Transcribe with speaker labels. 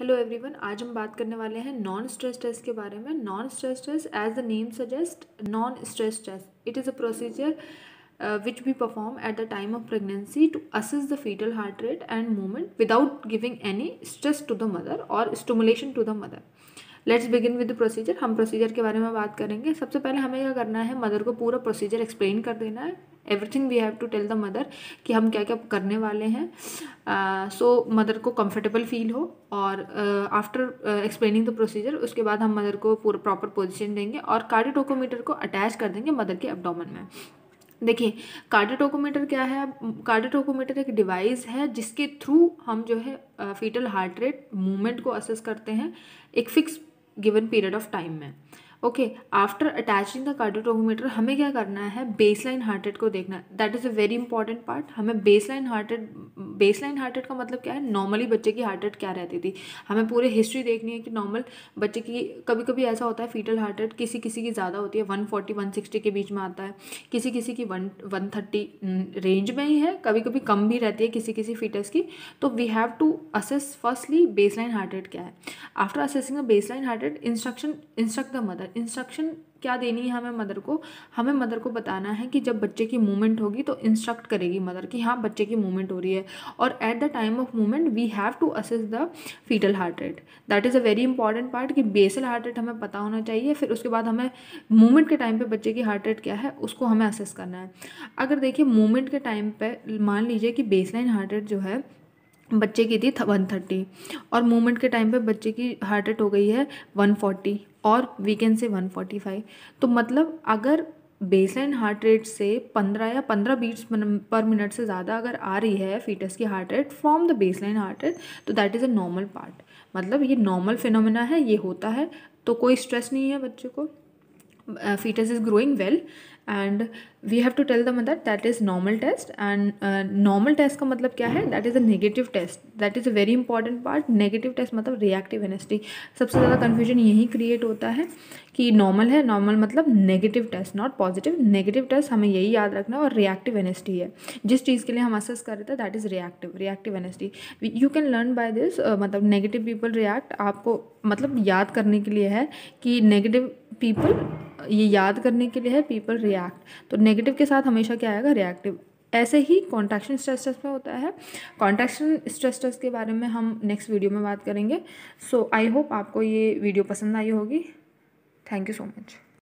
Speaker 1: hello everyone आज हम बात करने वाले हैं नॉन स्ट्रेस टेस्ट के बारे में non stress test as the name suggest non stress test it is a procedure which be perform at the time of pregnancy to assess the foetal heart rate and movement without giving any stress to the mother और stimulation to the mother let's begin with procedure हम procedure के बारे में बात करेंगे सबसे पहले हमें क्या करना है मदर को पूरा प्रोसीजर एक्सप्लेन कर देना है everything we have to tell the mother कि हम क्या क्या करने वाले हैं सो uh, मदर so, को कंफर्टेबल फील हो और आफ्टर एक्सप्लेनिंग द प्रोसीजर उसके बाद हम मदर को पूरा प्रॉपर पोजिशन देंगे और कार्डियोटोकोमीटर को अटैच कर देंगे मदर के अपडोमन में देखिए कार्डियोटोकोमीटर क्या है कार्डियोटोकोमीटर एक डिवाइस है जिसके थ्रू हम जो है फीटल हार्ट रेट मूवमेंट को असेस करते हैं एक fix given period of time में okay after attaching the cardiotocometer हमें क्या करना है बेसलाइन हार्ट रेट को देखना that is a very important part हमें baseline heart rate baseline heart rate का मतलब क्या है नॉर्मली बच्चे की हार्ट रेट क्या रहती थी हमें पूरे हिस्ट्री देखनी है कि नॉर्मल बच्चे की कभी कभी ऐसा होता है फीटल हार्ट रेट किसी किसी की ज़्यादा होती है वन फोर्टी वन सिक्सटी के बीच में आता है किसी किसी की वन वन थर्टी रेंज में ही है कभी कभी कम भी रहती है किसी किसी फीटस की तो we have to assess firstly baseline heart rate क्या है after assessing a baseline heart rate instruction instruct the mother instruction क्या देनी है हमें मदर को हमें मदर को बताना है कि जब बच्चे की मूवमेंट होगी तो इंस्ट्रक्ट करेगी मदर कि हाँ बच्चे की मूवमेंट हो रही है और at the time of movement we have to assess the foetal heart rate that is a very important part कि बेसल हार्ट रेट हमें पता होना चाहिए फिर उसके बाद हमें मूवमेंट के टाइम पे बच्चे की हार्ट रेट क्या है उसको हमें असेस करना है अगर देखिए मूवमेंट के टाइम पे मान लीजिए कि बेसलाइन हार्ट रेट जो है बच्चे की थी वन थर्टी और मूवमेंट के टाइम पे बच्चे की हार्ट रेट हो गई है वन फोर्टी और वीकेंड से वन फोर्टी फाइव तो मतलब अगर बेसलाइन हार्ट रेट से पंद्रह या पंद्रह बीट्स पर मिनट से ज़्यादा अगर आ रही है फीटस की heart rate from the baseline heart rate तो that is a normal part मतलब ये नॉर्मल फिनोमिना है ये होता है तो कोई स्ट्रेस नहीं है बच्चे को foetus is growing well and we have to tell the mother that is normal test and normal test का मतलब क्या है that is a negative test that is a very important part negative test मतलब reactive NST सबसे ज़्यादा confusion यही create होता है कि नॉर्मल है नॉर्मल मतलब negative test not positive negative test हमें यही याद रखना है और रिएक्टिव एनेस्टी है जिस चीज़ के लिए हम असेस कर रहे थे that is reactive reactive NST you can learn by this मतलब नेगेटिव पीपल रिएक्ट आपको मतलब याद करने के लिए है कि नेगेटिव पीपल ये याद करने के लिए है पीपल रिएक्ट रिएक्ट तो नेगेटिव के साथ हमेशा क्या आएगा रिएक्टिव ऐसे ही कॉन्ट्रैक्शन स्ट्रेस टेस्ट में होता है कॉन्ट्रैक्शन स्ट्रेस टेस्ट के बारे में हम नेक्स्ट वीडियो में बात करेंगे सो आई होप आपको ये वीडियो पसंद आई होगी थैंक यू सो मच